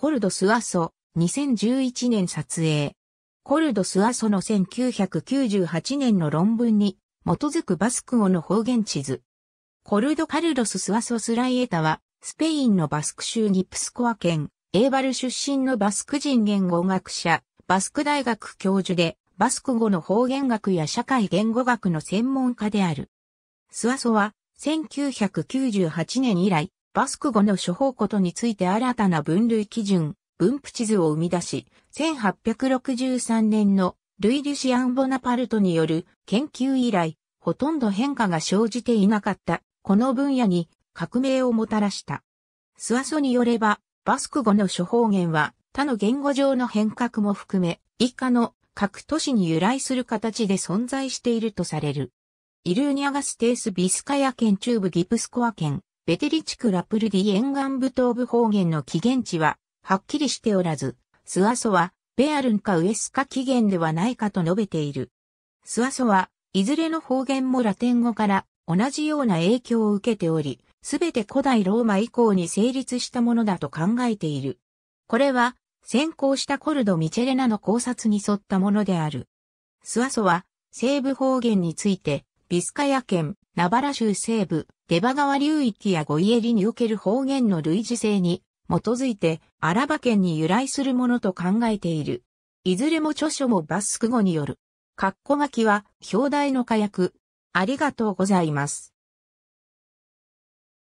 コルドスワソ、2011年撮影。コルドスワソの1998年の論文に基づくバスク語の方言地図。コルドカルロス・スワソスライエタは、スペインのバスク州ギプスコア県、エーバル出身のバスク人言語学者、バスク大学教授で、バスク語の方言学や社会言語学の専門家である。スワソは、1998年以来、バスク語の処方ことについて新たな分類基準、分布地図を生み出し、1863年のルイ・リュシアン・ボナパルトによる研究以来、ほとんど変化が生じていなかった、この分野に革命をもたらした。スワソによれば、バスク語の処方言は他の言語上の変革も含め、以下の各都市に由来する形で存在しているとされる。イルーニャガステース・ビスカヤ県中部ギプスコア県、ベテリ地区ラプルディ沿岸部東部方言の起源地は、はっきりしておらず、スワソは、ベアルンかウエスか起源ではないかと述べている。スワソは、いずれの方言もラテン語から同じような影響を受けており、すべて古代ローマ以降に成立したものだと考えている。これは、先行したコルド・ミチェレナの考察に沿ったものである。スワソは、西部方言について、ビスカヤ県、ナバラ州西部、デバ川流域やゴイエリにおける方言の類似性に基づいてアラバ県に由来するものと考えている。いずれも著書もバスク語による。っこ書きは、表題の火薬。ありがとうございます。